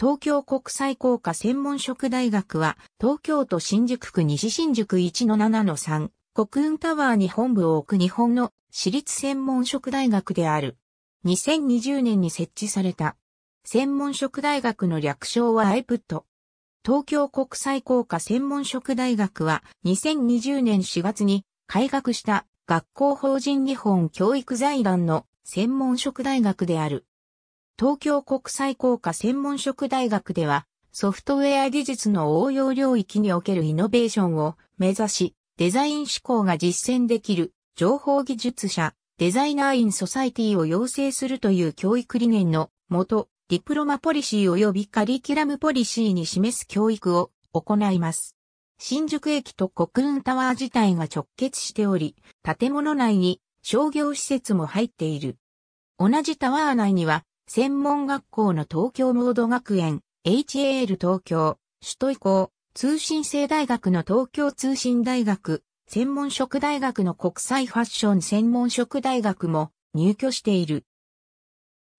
東京国際工科専門職大学は、東京都新宿区西新宿1-7-3、国運タワーに本部を置く日本の私立専門職大学である。2020年に設置された。専門職大学の略称は i p ット。東京国際工科専門職大学は2020年4月に開学した学校法人日本教育財団の専門職大学である。東京国際工科専門職大学では、ソフトウェア技術の応用領域におけるイノベーションを目指し、デザイン思考が実践できる情報技術者、デザイナーインソサイティを養成するという教育理念のもと、ディプロマポリシー及びカリキュラムポリシーに示す教育を行います。新宿駅と国運タワー自体が直結しており、建物内に商業施設も入っている。同じタワー内には専門学校の東京モード学園、HAL 東京、首都以降、通信制大学の東京通信大学、専門職大学の国際ファッション専門職大学も入居している。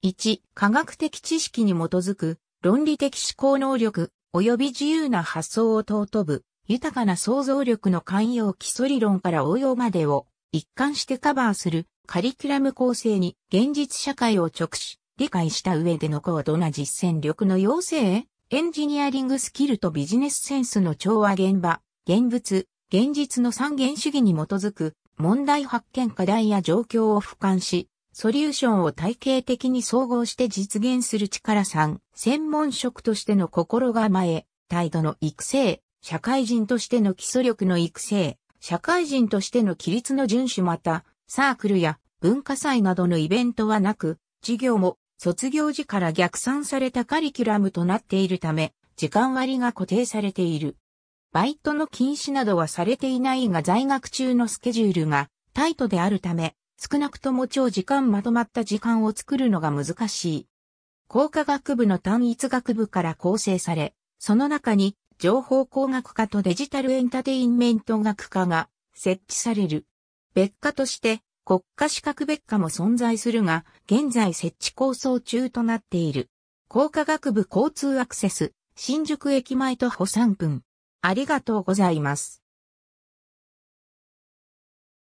1、科学的知識に基づく論理的思考能力及び自由な発想を尊ぶ豊かな想像力の寛容基礎理論から応用までを一貫してカバーするカリキュラム構成に現実社会を直視理解した上での高度な実践力の要請エンジニアリングスキルとビジネスセンスの調和現場、現物、現実の三元主義に基づく問題発見課題や状況を俯瞰し、ソリューションを体系的に総合して実現する力3、専門職としての心構え、態度の育成、社会人としての基礎力の育成、社会人としての規律の遵守また、サークルや文化祭などのイベントはなく、事業も卒業時から逆算されたカリキュラムとなっているため、時間割が固定されている。バイトの禁止などはされていないが在学中のスケジュールがタイトであるため、少なくとも長時間まとまった時間を作るのが難しい。工科学部の単一学部から構成され、その中に情報工学科とデジタルエンタテインメント学科が設置される。別科として国家資格別科も存在するが、現在設置構想中となっている。工科学部交通アクセス、新宿駅前徒歩3分。ありがとうございます。